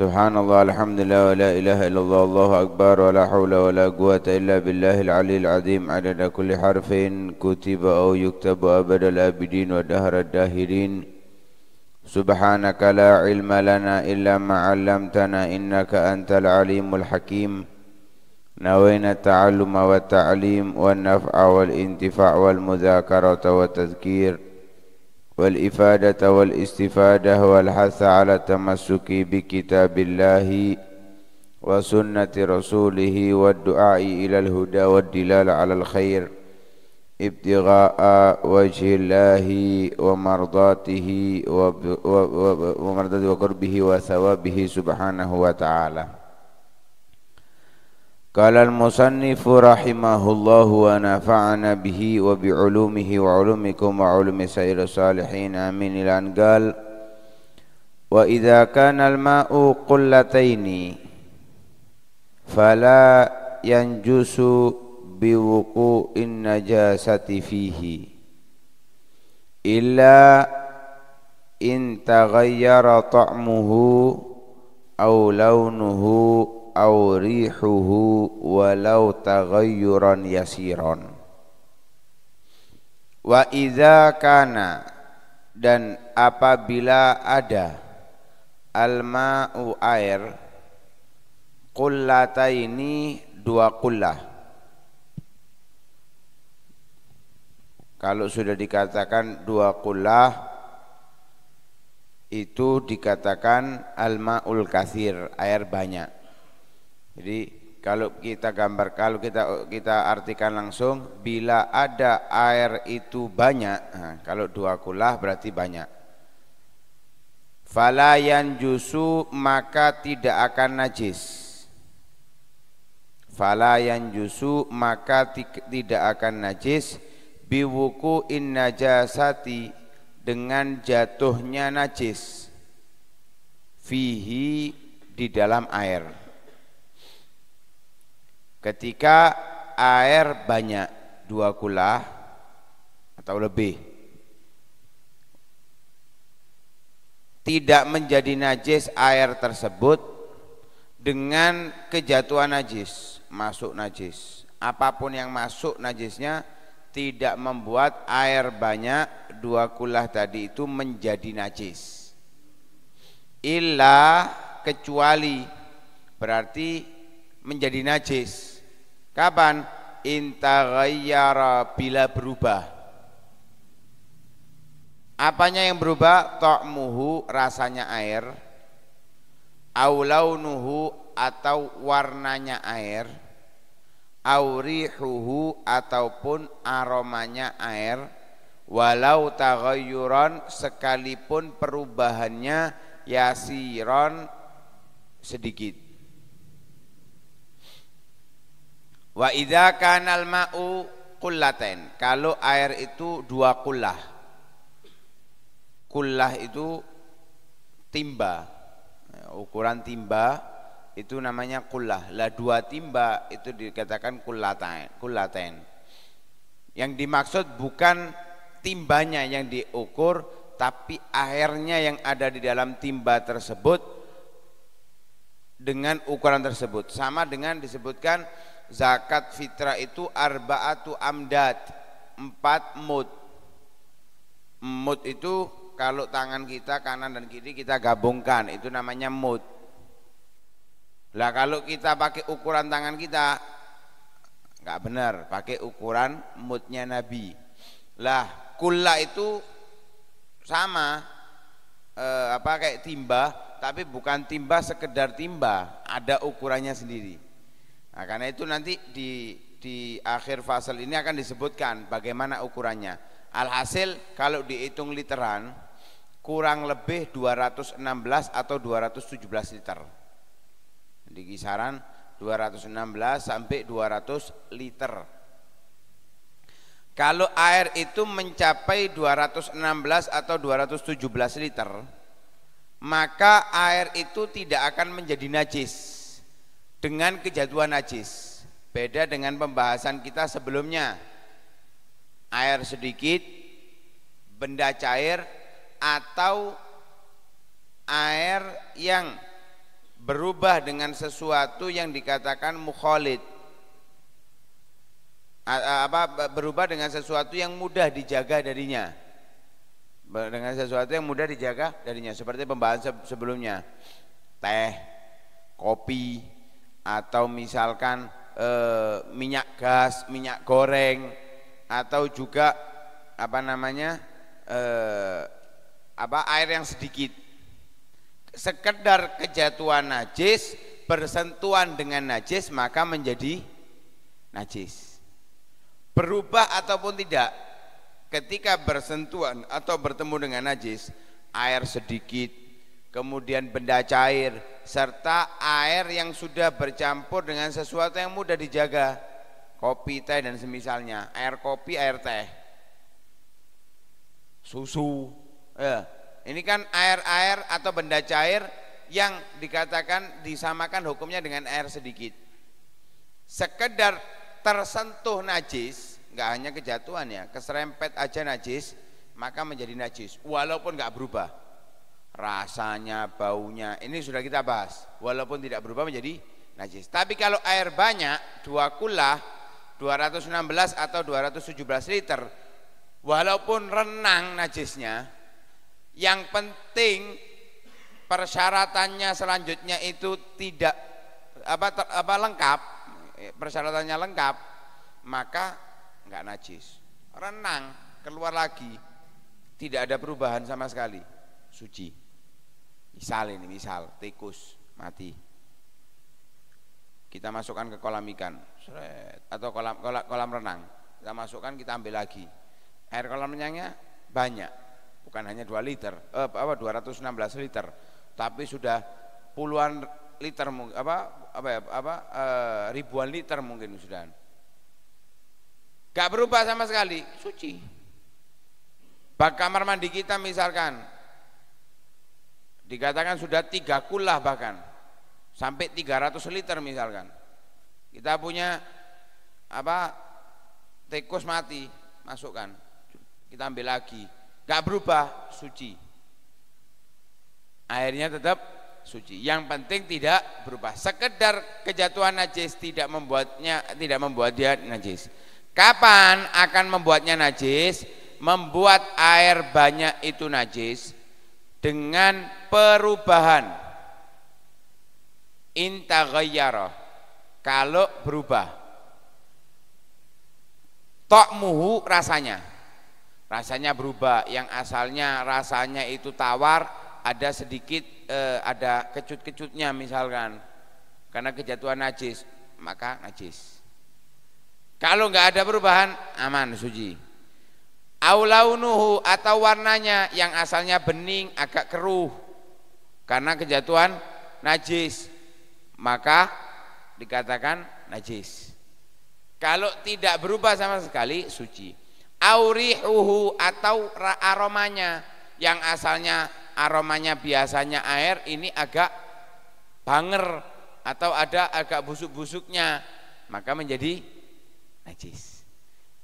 سبحان الله الحمد لله ولا إله إلا الله الله أكبر ولا حول ولا قوة إلا بالله العلي العظيم عدد كل حرف كتب أو يكتب أبد الآبدين ودهر الداهرين سبحانك لا علم لنا إلا ما علمتنا إنك أنت العليم الحكيم نوينا التعلم والتعليم والنفع والانتفاع والمذاكرة والتذكير والإفادة والاستفادة والحث على التمسك بكتاب الله وسنة رسوله والدعاء إلى الهدى والدلال على الخير ابتغاء وجه الله ومرضاته ومرضاته وقربه وثوابه سبحانه وتعالى قال المصنف رحمه الله ونفعنا به وبعلومه وعلومكم وعلوم سائر الصالحين آمين إلى أن قال وإذا كان الماء قلتين فلا ينجس بوقوع النجاسة فيه إلا إن تغير طعمه أو لونه au walau taghayyuran yasiran wa idza kana dan apabila ada alma'u air qullataini dua qullah kalau sudah dikatakan dua kullah itu dikatakan al-ma'ul kathir, air banyak. Jadi kalau kita gambar kalau kita kita artikan langsung bila ada air itu banyak kalau dua kulah berarti banyak falayan jusu maka tidak akan najis falayan jusu maka tidak akan najis biwuku in najasati dengan jatuhnya najis fihi di dalam air ketika air banyak dua kula atau lebih tidak menjadi najis air tersebut dengan kejatuhan najis masuk najis apapun yang masuk najisnya tidak membuat air banyak dua kulah tadi itu menjadi najis illa kecuali berarti menjadi najis. Kapan? intagayara bila berubah. Apanya yang berubah? Ta'muhu rasanya air. Aulaunuhu atau warnanya air. Aurihuhu ataupun aromanya air. Walau tagayuran sekalipun perubahannya yasiron sedikit Wa idza kanal ma'u kullaten. Kalau air itu dua kullah. Kullah itu timba. Ukuran timba itu namanya kullah. Lah dua timba itu dikatakan kullaten. kullaten. Yang dimaksud bukan timbanya yang diukur tapi airnya yang ada di dalam timba tersebut dengan ukuran tersebut sama dengan disebutkan zakat fitrah itu arbaatu amdat empat mud mud itu kalau tangan kita kanan dan kiri kita gabungkan itu namanya mud lah kalau kita pakai ukuran tangan kita nggak benar pakai ukuran mudnya nabi lah kulla itu sama eh, apa kayak timba tapi bukan timba sekedar timba ada ukurannya sendiri Nah, karena itu nanti di di akhir fasal ini akan disebutkan bagaimana ukurannya. Alhasil kalau dihitung literan kurang lebih 216 atau 217 liter. Di kisaran 216 sampai 200 liter. Kalau air itu mencapai 216 atau 217 liter, maka air itu tidak akan menjadi najis dengan kejatuhan najis. Beda dengan pembahasan kita sebelumnya. Air sedikit, benda cair atau air yang berubah dengan sesuatu yang dikatakan mukholid apa berubah dengan sesuatu yang mudah dijaga darinya dengan sesuatu yang mudah dijaga darinya seperti pembahasan sebelumnya teh kopi atau misalkan e, minyak gas, minyak goreng atau juga apa namanya e, apa air yang sedikit. Sekedar kejatuhan najis bersentuhan dengan najis maka menjadi najis. Berubah ataupun tidak ketika bersentuhan atau bertemu dengan najis air sedikit kemudian benda cair, serta air yang sudah bercampur dengan sesuatu yang mudah dijaga, kopi, teh, dan semisalnya, air kopi, air teh, susu. Eh, ini kan air-air atau benda cair yang dikatakan disamakan hukumnya dengan air sedikit. Sekedar tersentuh najis, nggak hanya kejatuhan ya, keserempet aja najis, maka menjadi najis, walaupun nggak berubah rasanya, baunya. Ini sudah kita bahas. Walaupun tidak berubah menjadi najis. Tapi kalau air banyak, dua kulah 216 atau 217 liter, walaupun renang najisnya, yang penting persyaratannya selanjutnya itu tidak apa ter, apa lengkap, persyaratannya lengkap, maka enggak najis. Renang keluar lagi, tidak ada perubahan sama sekali, suci. Misal ini, misal tikus mati. Kita masukkan ke kolam ikan, atau kolam, kolam kolam renang. Kita masukkan, kita ambil lagi. Air kolam renangnya banyak, bukan hanya 2 liter, eh, apa 216 liter, tapi sudah puluhan liter apa apa ya, apa eh, ribuan liter mungkin sudah. Gak berubah sama sekali, suci. Bak kamar mandi kita misalkan dikatakan sudah tiga kulah bahkan sampai 300 liter misalkan kita punya apa tikus mati masukkan kita ambil lagi gak berubah suci airnya tetap suci yang penting tidak berubah sekedar kejatuhan najis tidak membuatnya tidak membuat dia najis kapan akan membuatnya najis membuat air banyak itu najis dengan perubahan intagayara kalau berubah tok muhu rasanya rasanya berubah yang asalnya rasanya itu tawar ada sedikit eh, ada kecut-kecutnya misalkan karena kejatuhan najis maka najis kalau nggak ada perubahan aman suci Aulaunuhu atau warnanya yang asalnya bening agak keruh karena kejatuhan najis. Maka dikatakan najis. Kalau tidak berubah sama sekali suci. Aurihuhu atau aromanya yang asalnya aromanya biasanya air ini agak banger atau ada agak busuk-busuknya maka menjadi najis.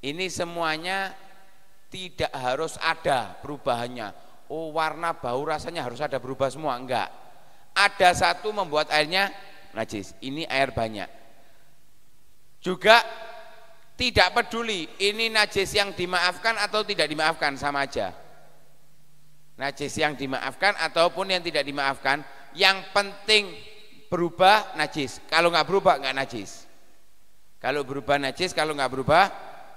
Ini semuanya tidak harus ada perubahannya oh warna bau rasanya harus ada berubah semua enggak ada satu membuat airnya najis ini air banyak juga tidak peduli ini najis yang dimaafkan atau tidak dimaafkan sama aja najis yang dimaafkan ataupun yang tidak dimaafkan yang penting berubah najis kalau nggak berubah nggak najis kalau berubah najis kalau nggak berubah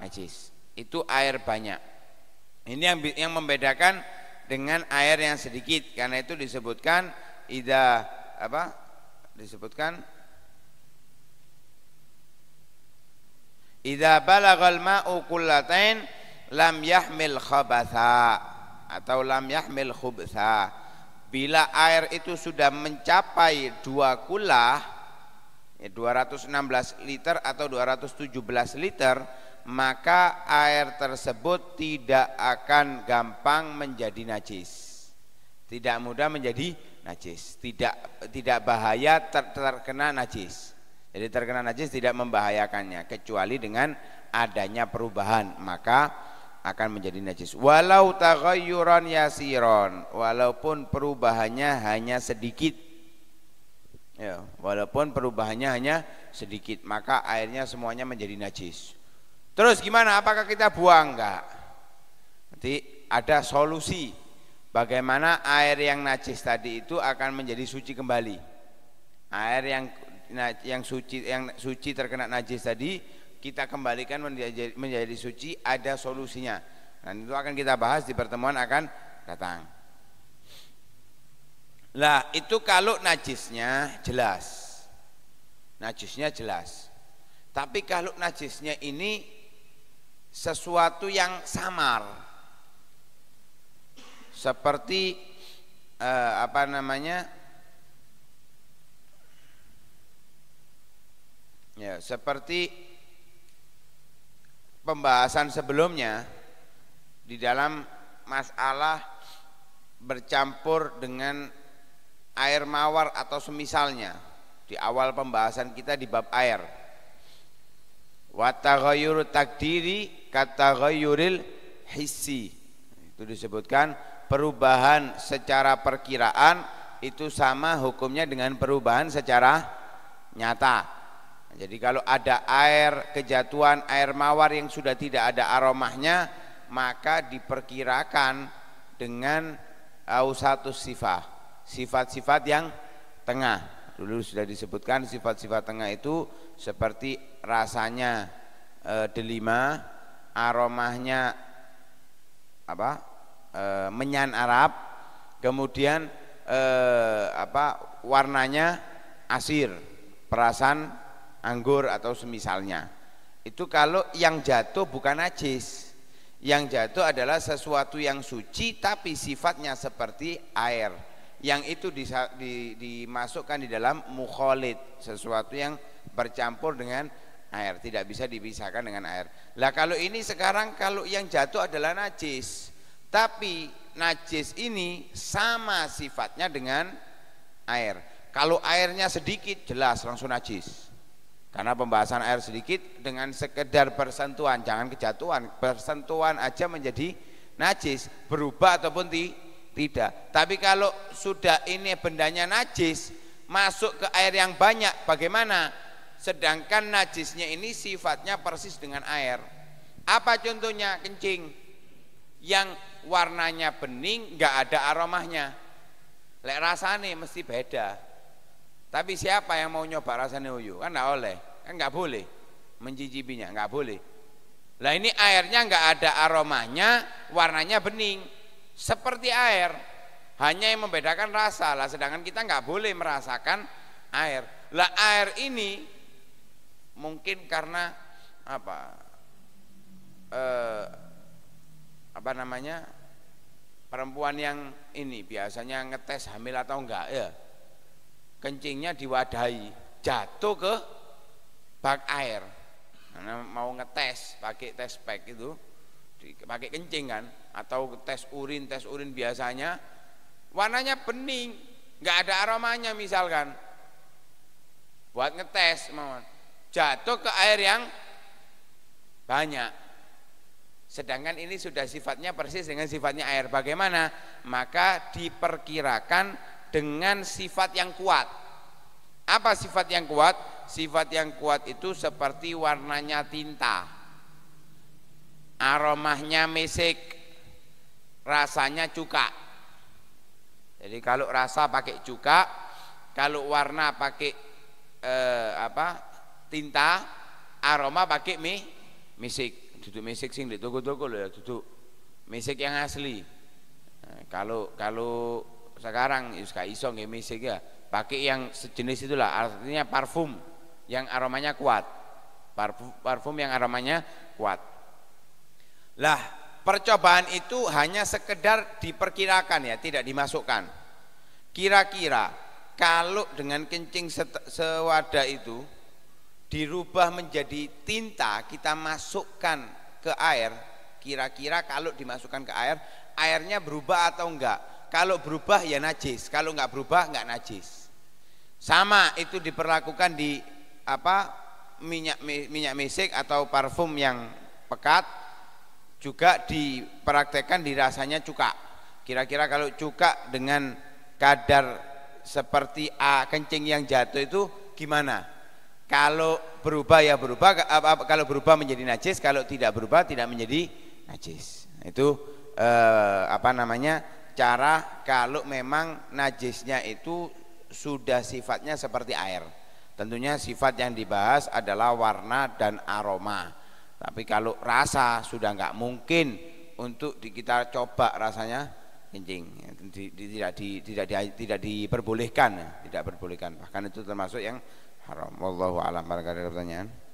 najis itu air banyak ini yang yang membedakan dengan air yang sedikit karena itu disebutkan ida apa? disebutkan Idza balagal ma'u kullatain lam yahmil khabatha atau lam yahmil khubtha. Bila air itu sudah mencapai dua kullah 216 ya liter atau 217 liter maka air tersebut tidak akan gampang menjadi najis. Tidak mudah menjadi najis, tidak tidak bahaya ter, terkena najis. Jadi terkena najis tidak membahayakannya kecuali dengan adanya perubahan, maka akan menjadi najis. Walau taghayyuran yasiron, walaupun perubahannya hanya sedikit. Ya, walaupun perubahannya hanya sedikit, maka airnya semuanya menjadi najis. Terus gimana? Apakah kita buang enggak? Nanti ada solusi bagaimana air yang najis tadi itu akan menjadi suci kembali. Air yang yang suci yang suci terkena najis tadi kita kembalikan menjadi, menjadi suci ada solusinya. Dan itu akan kita bahas di pertemuan akan datang. Lah itu kalau najisnya jelas. Najisnya jelas. Tapi kalau najisnya ini sesuatu yang samar seperti eh, apa namanya ya seperti pembahasan sebelumnya di dalam masalah bercampur dengan air mawar atau semisalnya di awal pembahasan kita di bab air wa takdiri kata ghayuril hissi itu disebutkan perubahan secara perkiraan itu sama hukumnya dengan perubahan secara nyata jadi kalau ada air kejatuhan air mawar yang sudah tidak ada aromanya maka diperkirakan dengan ausatus sifat sifat-sifat yang tengah dulu sudah disebutkan sifat-sifat tengah itu seperti rasanya e, delima aromanya apa e, menyan Arab kemudian e, apa warnanya asir perasan anggur atau semisalnya itu kalau yang jatuh bukan najis yang jatuh adalah sesuatu yang suci tapi sifatnya seperti air yang itu disa, di, dimasukkan di dalam mukholid sesuatu yang bercampur dengan air tidak bisa dipisahkan dengan air lah kalau ini sekarang kalau yang jatuh adalah najis tapi najis ini sama sifatnya dengan air kalau airnya sedikit jelas langsung najis karena pembahasan air sedikit dengan sekedar persentuhan jangan kejatuhan persentuhan aja menjadi najis berubah ataupun ti, tidak tapi kalau sudah ini bendanya najis masuk ke air yang banyak bagaimana Sedangkan najisnya ini sifatnya persis dengan air. Apa contohnya? Kencing. Yang warnanya bening, nggak ada aromanya. Lek rasane mesti beda. Tapi siapa yang mau nyoba rasanya uyu? Kan enggak oleh, kan enggak boleh mencicipinya, enggak boleh. Lah ini airnya enggak ada aromanya, warnanya bening. Seperti air, hanya yang membedakan rasa lah sedangkan kita enggak boleh merasakan air. Lah air ini mungkin karena apa eh, apa namanya perempuan yang ini biasanya ngetes hamil atau enggak ya kencingnya diwadahi jatuh ke bak air karena mau ngetes pakai tes pack itu pakai kencing kan atau tes urin tes urin biasanya warnanya bening nggak ada aromanya misalkan buat ngetes mawon jatuh ke air yang banyak. Sedangkan ini sudah sifatnya persis dengan sifatnya air. Bagaimana? Maka diperkirakan dengan sifat yang kuat. Apa sifat yang kuat? Sifat yang kuat itu seperti warnanya tinta. Aromanya mesik. Rasanya cuka. Jadi kalau rasa pakai cuka, kalau warna pakai eh, apa? tinta aroma pakai mie, misik duduk misik sing di toko-toko loh ya duduk misik yang asli eh, kalau kalau sekarang iska isong ya misik ya pakai yang sejenis itulah artinya parfum yang aromanya kuat parfum, parfum yang aromanya kuat lah percobaan itu hanya sekedar diperkirakan ya tidak dimasukkan kira-kira kalau dengan kencing sewadah itu dirubah menjadi tinta kita masukkan ke air kira-kira kalau dimasukkan ke air airnya berubah atau enggak kalau berubah ya najis kalau enggak berubah enggak najis sama itu diperlakukan di apa minyak minyak mesik atau parfum yang pekat juga dipraktekkan dirasanya rasanya cuka kira-kira kalau cuka dengan kadar seperti A kencing yang jatuh itu gimana kalau berubah ya berubah, kalau berubah menjadi najis, kalau tidak berubah tidak menjadi najis. Itu eh, apa namanya? cara kalau memang najisnya itu sudah sifatnya seperti air. Tentunya sifat yang dibahas adalah warna dan aroma. Tapi kalau rasa sudah nggak mungkin untuk kita coba rasanya kencing tidak di, tidak di, tidak diperbolehkan tidak diperbolehkan bahkan itu termasuk yang haram. Wallahu a'lam. Barangkali ada pertanyaan.